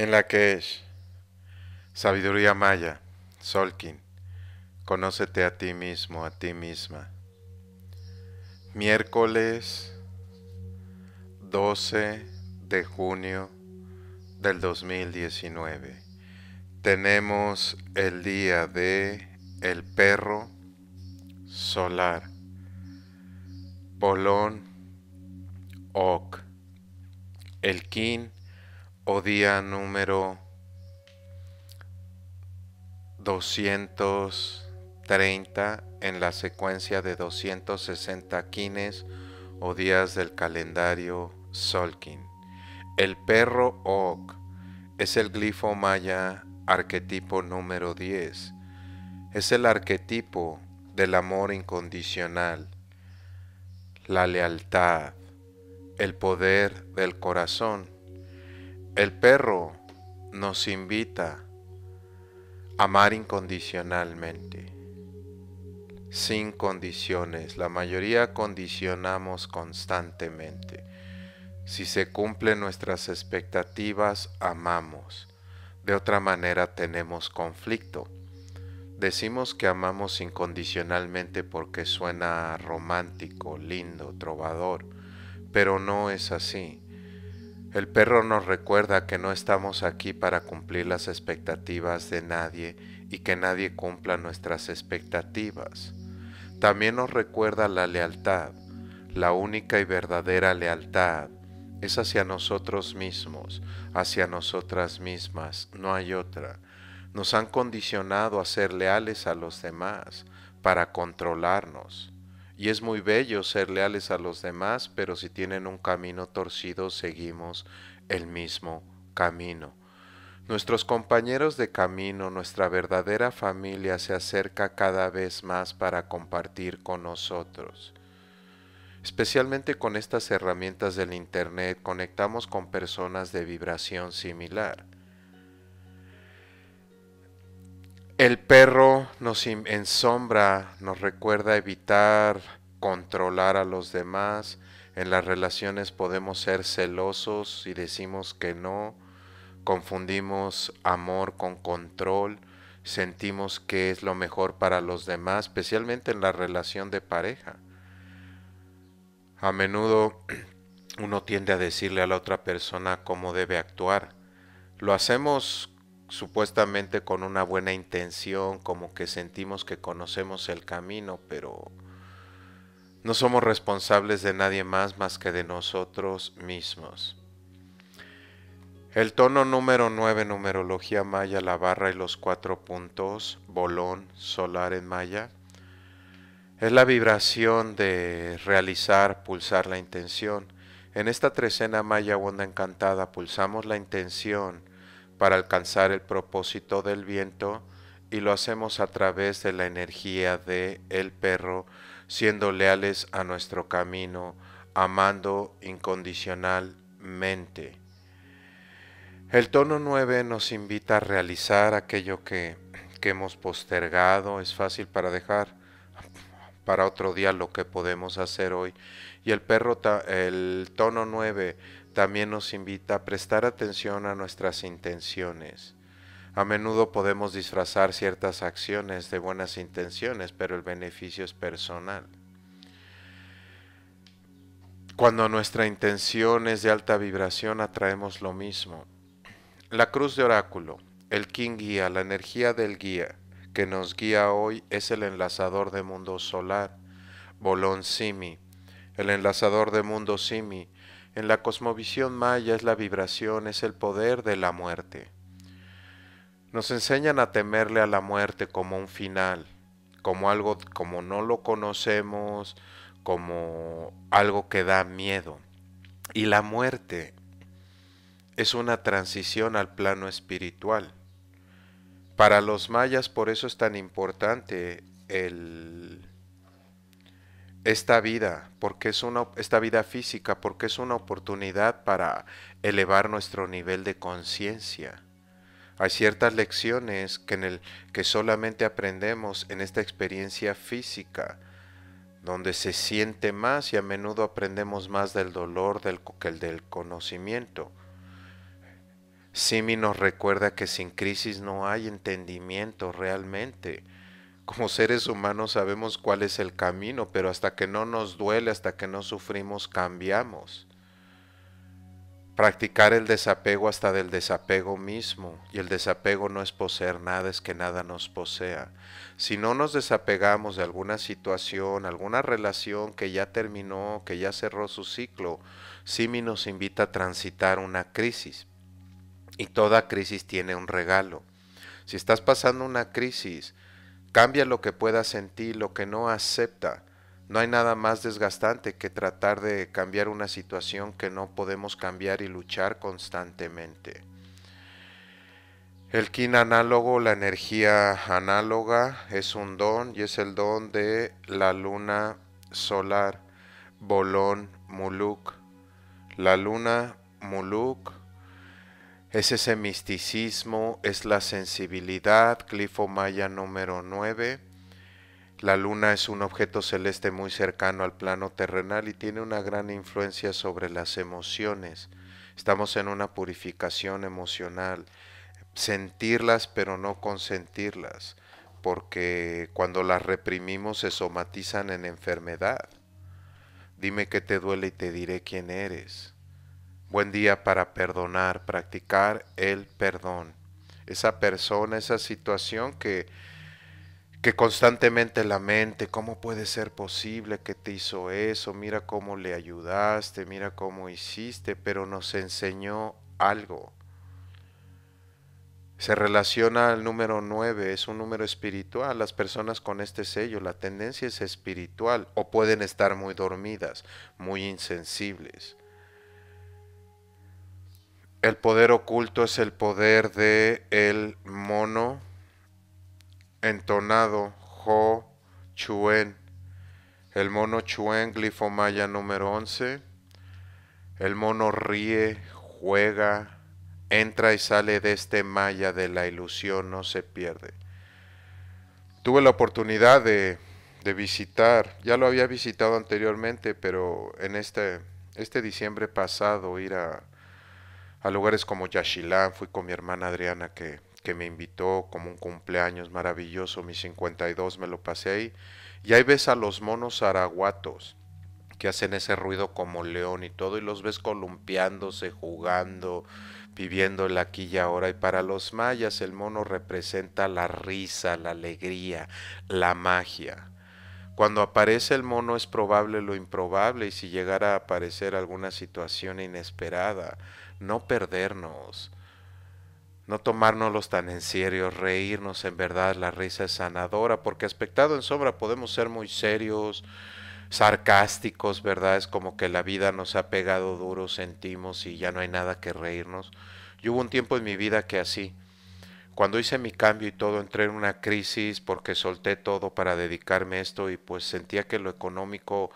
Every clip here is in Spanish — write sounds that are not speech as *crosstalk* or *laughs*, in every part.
En la que es sabiduría maya, Solkin, conócete a ti mismo, a ti misma. Miércoles 12 de junio del 2019. Tenemos el día de el perro solar. bolón Oc. Ok. El kin o día número 230 en la secuencia de 260 quines o días del calendario Solkin. El perro Og es el glifo maya arquetipo número 10. Es el arquetipo del amor incondicional, la lealtad, el poder del corazón el perro nos invita a amar incondicionalmente, sin condiciones. La mayoría condicionamos constantemente. Si se cumplen nuestras expectativas, amamos. De otra manera tenemos conflicto. Decimos que amamos incondicionalmente porque suena romántico, lindo, trovador, pero no es así. El perro nos recuerda que no estamos aquí para cumplir las expectativas de nadie y que nadie cumpla nuestras expectativas. También nos recuerda la lealtad. La única y verdadera lealtad es hacia nosotros mismos, hacia nosotras mismas, no hay otra. Nos han condicionado a ser leales a los demás para controlarnos. Y es muy bello ser leales a los demás, pero si tienen un camino torcido, seguimos el mismo camino. Nuestros compañeros de camino, nuestra verdadera familia se acerca cada vez más para compartir con nosotros. Especialmente con estas herramientas del Internet conectamos con personas de vibración similar. El perro nos ensombra, nos recuerda evitar controlar a los demás. En las relaciones podemos ser celosos y decimos que no. Confundimos amor con control. Sentimos que es lo mejor para los demás, especialmente en la relación de pareja. A menudo uno tiende a decirle a la otra persona cómo debe actuar. Lo hacemos supuestamente con una buena intención, como que sentimos que conocemos el camino, pero no somos responsables de nadie más más que de nosotros mismos. El tono número 9, numerología maya, la barra y los cuatro puntos, bolón, solar en maya, es la vibración de realizar, pulsar la intención. En esta trecena maya onda encantada pulsamos la intención para alcanzar el propósito del viento y lo hacemos a través de la energía de el perro, siendo leales a nuestro camino, amando incondicionalmente. El tono 9 nos invita a realizar aquello que, que hemos postergado, es fácil para dejar para otro día lo que podemos hacer hoy. Y el perro, el tono 9 también nos invita a prestar atención a nuestras intenciones. A menudo podemos disfrazar ciertas acciones de buenas intenciones, pero el beneficio es personal. Cuando nuestra intención es de alta vibración, atraemos lo mismo. La cruz de oráculo, el King Guía, la energía del guía que nos guía hoy es el enlazador de mundo solar, Bolón Simi. El enlazador de mundo Simi en la cosmovisión maya es la vibración, es el poder de la muerte. Nos enseñan a temerle a la muerte como un final, como algo como no lo conocemos, como algo que da miedo. Y la muerte es una transición al plano espiritual. Para los mayas por eso es tan importante el esta vida, porque es una esta vida física, porque es una oportunidad para elevar nuestro nivel de conciencia. Hay ciertas lecciones que, en el, que solamente aprendemos en esta experiencia física, donde se siente más y a menudo aprendemos más del dolor del, que el del conocimiento. Simi nos recuerda que sin crisis no hay entendimiento realmente como seres humanos sabemos cuál es el camino, pero hasta que no nos duele, hasta que no sufrimos, cambiamos. Practicar el desapego hasta del desapego mismo. Y el desapego no es poseer nada, es que nada nos posea. Si no nos desapegamos de alguna situación, alguna relación que ya terminó, que ya cerró su ciclo, Simi nos invita a transitar una crisis. Y toda crisis tiene un regalo. Si estás pasando una crisis, Cambia lo que puedas sentir, lo que no acepta. No hay nada más desgastante que tratar de cambiar una situación que no podemos cambiar y luchar constantemente. El kin análogo, la energía análoga, es un don y es el don de la luna solar, Bolón Muluk. La luna Muluk es ese misticismo, es la sensibilidad, Clifo Maya número 9. La luna es un objeto celeste muy cercano al plano terrenal y tiene una gran influencia sobre las emociones. Estamos en una purificación emocional. Sentirlas pero no consentirlas, porque cuando las reprimimos se somatizan en enfermedad. Dime qué te duele y te diré quién eres. Buen día para perdonar, practicar el perdón. Esa persona, esa situación que, que constantemente la mente, ¿cómo puede ser posible que te hizo eso? Mira cómo le ayudaste, mira cómo hiciste, pero nos enseñó algo. Se relaciona al número 9, es un número espiritual. Las personas con este sello, la tendencia es espiritual o pueden estar muy dormidas, muy insensibles. El poder oculto es el poder de el mono entonado Ho Chuen. El mono Chuen, glifo maya número 11. El mono ríe, juega, entra y sale de este maya de la ilusión, no se pierde. Tuve la oportunidad de, de visitar, ya lo había visitado anteriormente, pero en este, este diciembre pasado ir a a lugares como Yaxchilán, fui con mi hermana Adriana que, que me invitó como un cumpleaños maravilloso, mis 52 me lo pasé ahí, y ahí ves a los monos araguatos que hacen ese ruido como león y todo, y los ves columpiándose, jugando, viviendo el aquí y ahora. Y para los mayas el mono representa la risa, la alegría, la magia. Cuando aparece el mono es probable lo improbable y si llegara a aparecer alguna situación inesperada, no perdernos, no tomárnoslos tan en serio, reírnos en verdad, la risa es sanadora, porque aspectado en sobra podemos ser muy serios, sarcásticos, ¿verdad? Es como que la vida nos ha pegado duro, sentimos y ya no hay nada que reírnos. Yo hubo un tiempo en mi vida que así, cuando hice mi cambio y todo, entré en una crisis porque solté todo para dedicarme a esto y pues sentía que lo económico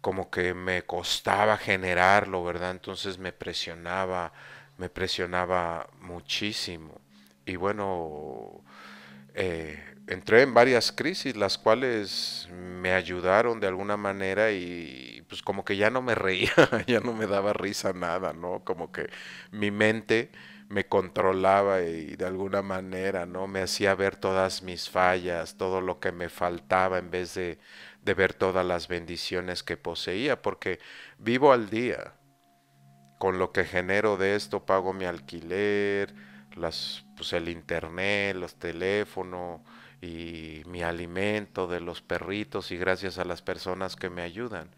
como que me costaba generarlo, ¿verdad? Entonces me presionaba, me presionaba muchísimo. Y bueno, eh, entré en varias crisis, las cuales me ayudaron de alguna manera y pues como que ya no me reía, *laughs* ya no me daba risa nada, ¿no? Como que mi mente me controlaba y de alguna manera, ¿no? Me hacía ver todas mis fallas, todo lo que me faltaba en vez de de ver todas las bendiciones que poseía, porque vivo al día. Con lo que genero de esto pago mi alquiler, las, pues, el internet, los teléfonos y mi alimento de los perritos y gracias a las personas que me ayudan.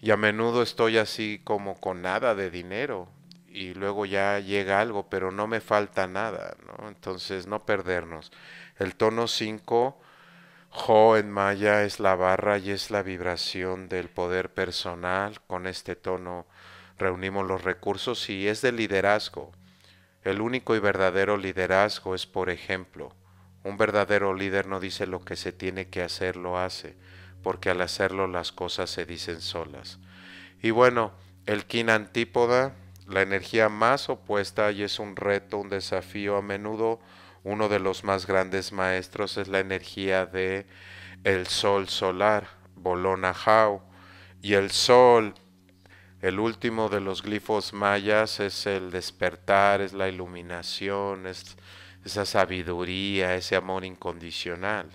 Y a menudo estoy así como con nada de dinero y luego ya llega algo, pero no me falta nada, ¿no? Entonces no perdernos. El tono 5 Jo en maya es la barra y es la vibración del poder personal. Con este tono reunimos los recursos y es de liderazgo. El único y verdadero liderazgo es por ejemplo. Un verdadero líder no dice lo que se tiene que hacer, lo hace, porque al hacerlo las cosas se dicen solas. Y bueno, el kin antípoda, la energía más opuesta y es un reto, un desafío a menudo uno de los más grandes maestros es la energía de el sol solar, Bolona Hau, y el sol, el último de los glifos mayas es el despertar, es la iluminación, es esa sabiduría, ese amor incondicional.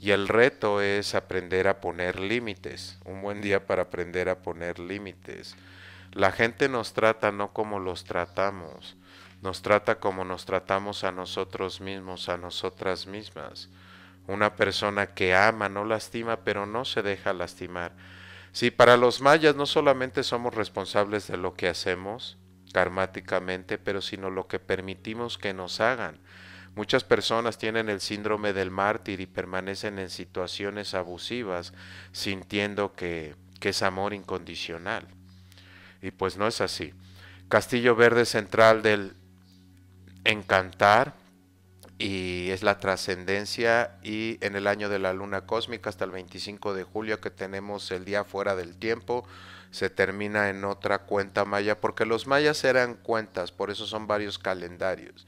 Y el reto es aprender a poner límites, un buen día para aprender a poner límites. La gente nos trata no como los tratamos nos trata como nos tratamos a nosotros mismos, a nosotras mismas. Una persona que ama no lastima, pero no se deja lastimar. Si sí, para los mayas no solamente somos responsables de lo que hacemos karmáticamente, pero sino lo que permitimos que nos hagan. Muchas personas tienen el síndrome del mártir y permanecen en situaciones abusivas, sintiendo que es amor incondicional. Y pues no es así. Castillo Verde Central del encantar y es la trascendencia y en el año de la luna cósmica hasta el 25 de julio que tenemos el día fuera del tiempo se termina en otra cuenta maya porque los mayas eran cuentas por eso son varios calendarios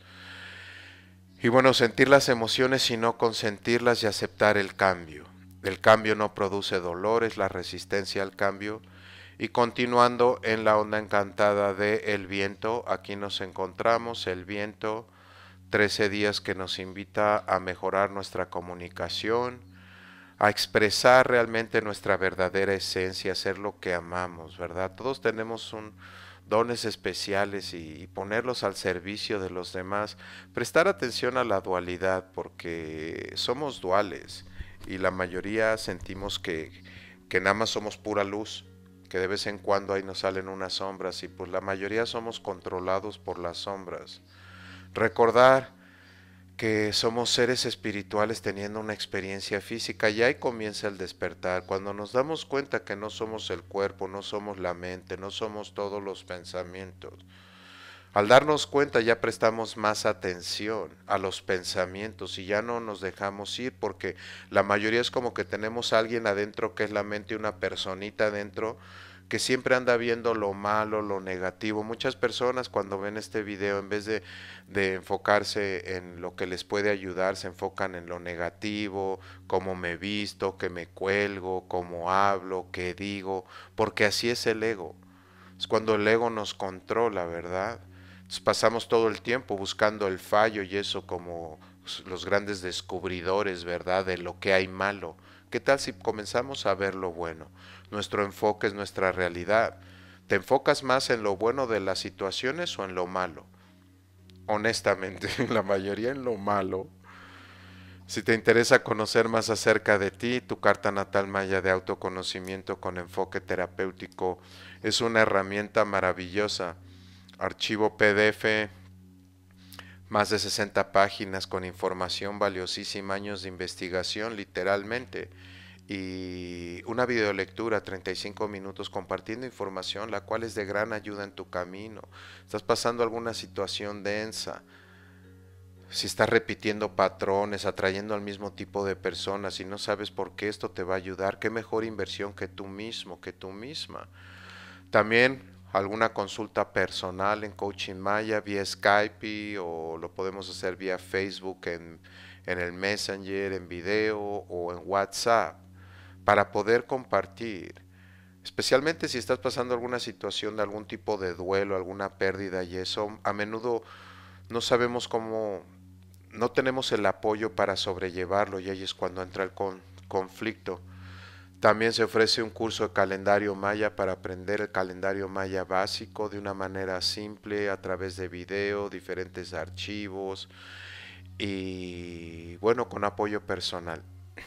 y bueno sentir las emociones y no consentirlas y aceptar el cambio el cambio no produce dolores la resistencia al cambio y continuando en la onda encantada de El viento, aquí nos encontramos, El viento, 13 días que nos invita a mejorar nuestra comunicación, a expresar realmente nuestra verdadera esencia, hacer lo que amamos, ¿verdad? Todos tenemos un dones especiales y, ponerlos al servicio de los demás, prestar atención a la dualidad porque somos duales y la mayoría sentimos que, que nada más somos pura luz que de vez en cuando ahí nos salen unas sombras y pues la mayoría somos controlados por las sombras. Recordar que somos seres espirituales teniendo una experiencia física y ahí comienza el despertar. Cuando nos damos cuenta que no somos el cuerpo, no somos la mente, no somos todos los pensamientos, al darnos cuenta ya prestamos más atención a los pensamientos y ya no nos dejamos ir porque la mayoría es como que tenemos a alguien adentro que es la mente, una personita adentro que siempre anda viendo lo malo, lo negativo. Muchas personas cuando ven este video, en vez de, de, enfocarse en lo que les puede ayudar, se enfocan en lo negativo, cómo me visto, que me cuelgo, cómo hablo, qué digo, porque así es el ego. Es cuando el ego nos controla, ¿verdad? pasamos todo el tiempo buscando el fallo y eso como los grandes descubridores, ¿verdad?, de lo que hay malo. ¿Qué tal si comenzamos a ver lo bueno? Nuestro enfoque es nuestra realidad. ¿Te enfocas más en lo bueno de las situaciones o en lo malo? Honestamente, *laughs* la mayoría en lo malo. Si te interesa conocer más acerca de ti, tu carta natal maya de autoconocimiento con enfoque terapéutico es una herramienta maravillosa archivo PDF, más de 60 páginas con información valiosísima, años de investigación literalmente y una videolectura 35 minutos compartiendo información la cual es de gran ayuda en tu camino. Estás pasando alguna situación densa. Si estás repitiendo patrones, atrayendo al mismo tipo de personas y no sabes por qué esto te va a ayudar, qué mejor inversión que tú mismo, que tú misma. También alguna consulta personal en Coaching Maya vía Skype o lo podemos hacer vía Facebook en, el Messenger, en video o en WhatsApp para poder compartir especialmente si estás pasando alguna situación de algún tipo de duelo, alguna pérdida y eso, a menudo no sabemos cómo, no tenemos el apoyo para sobrellevarlo y ahí es cuando entra el conflicto. También se ofrece un curso de calendario maya para aprender el calendario maya básico de una manera simple a través de video, diferentes archivos y bueno, con apoyo personal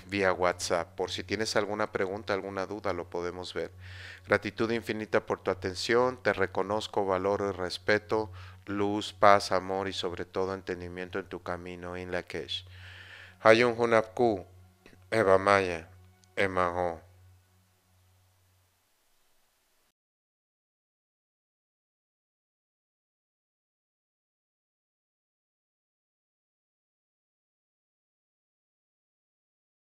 vía WhatsApp. Por si tienes alguna pregunta, alguna duda, lo podemos ver. Gratitud infinita por tu atención, te reconozco, valor, y respeto, luz, paz, amor y sobre todo entendimiento en tu camino en la Hay Hayun Hunapku, Eva Maya. est marrant.